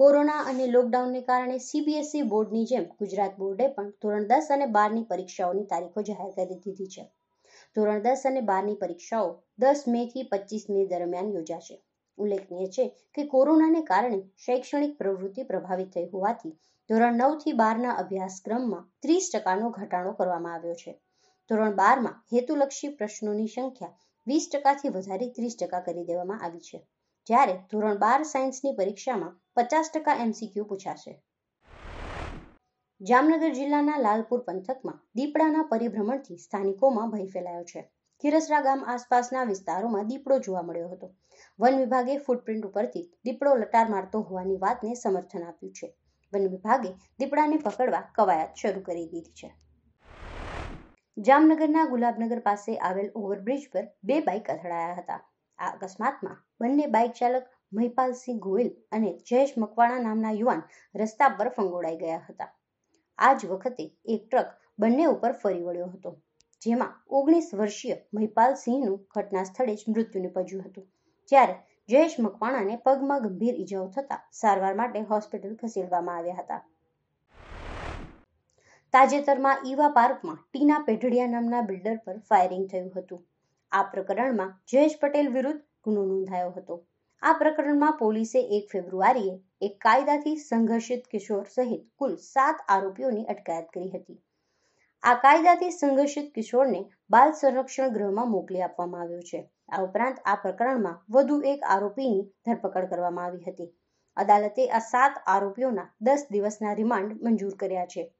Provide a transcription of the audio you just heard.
corona અને લોકડાઉનને કારણે CBSE બોર્ડની જેમ ગુજરાત બોર્ડે પણ ધોરણ દસ અને બારની પરીક્ષાઓની તારીખો જાહેર કરી દીધી છે ધોરણ દસ અને બારની પરીક્ષાઓ દસ મે થી પચીસ મે દરમિયાન યોજાશે ઉલ્લેખનીય છે કે કોરોનાને કારણે શૈક્ષણિક પ્રવૃત્તિ પ્રભાવિત થઈ હોવાથી ધોરણ નવથી બારના અભ્યાસક્રમમાં ત્રીસ ટકાનો ઘટાડો કરવામાં આવ્યો છે ધોરણ બારમાં હેતુલક્ષી પ્રશ્નોની સંખ્યા વીસ ટકાથી વધારી ત્રીસ ટકા કરી દેવામાં આવી છે જ્યારે ધોરણ બાર સાયન્સની પરીક્ષામાં પચાસ ટકા એમસીક્યુ પૂછાશે જામનગર જિલ્લાના લાલપુર પંથકમાં દીપડાના પરિભ્રમણથી સ્થાનિકોમાં ભય ફેલાયો છે ખીરસરા ગામ આસપાસના વિસ્તારોમાં દીપડો જોવા મળ્યો હતો વન વિભાગે ફૂટપ્રિન્ટ ઉપરથી દીપડો લટાર મારતો હોવાની વાતને સમર્થન આપ્યું છે વન વિભાગે દીપડાને પકડવા કવાયત શરૂ કરી દીધી છે જામનગરના ગુલાબનગર પાસે આવેલ ઓવરબ્રિજ પર બે બાઇક અથડાયા હતા આ અકસ્માતમાં બંને બાઇક ચાલક મહિપાલસિંહ ગોહિલ અને જયેશ મકવાણા નામના યુવાન રસ્તા પર ફંગોળાઈ ગયા હતા આ જ વખતે એક ટ્રક બંને ઉપર ફરી વળ્યો હતો જેમાં ઓગણીસ વર્ષીય મહિપાલસિંહનું ઘટના સ્થળે જ મૃત્યુ નિપજ્યું હતું જ્યારે જયેશ મકવાણાને પગમાં ગંભીર ઈજાઓ થતાં સારવાર માટે હોસ્પિટલ ખસેડવામાં આવ્યા હતા તાજેતરમાં ઈવા પાર્કમાં ટીના પેઢડિયા નામના બિલ્ડર પર ફાયરિંગ થયું હતું આ પ્રકરણમાં જયેશ પટેલ વિરુદ્ધ ગુનો નોંધાયો હતો આ પ્રકરણમાં પોલીસે એક ફેબ્રુઆરીએ એક કાયદાથી સંઘર્ષિત કિશોર સહિત કુલ સાત આરોપીઓની અટકાયત કરી હતી આ કાયદાથી સંઘર્ષિત કિશોરને બાલ સંરક્ષણ ગૃહમાં મોકલી આપવામાં આવ્યો છે આ ઉપરાંત આ પ્રકરણમાં વધુ એક આરોપીની ધરપકડ કરવામાં આવી હતી અદાલતે આ સાત આરોપીઓના દસ દિવસના રિમાન્ડ મંજૂર કર્યા છે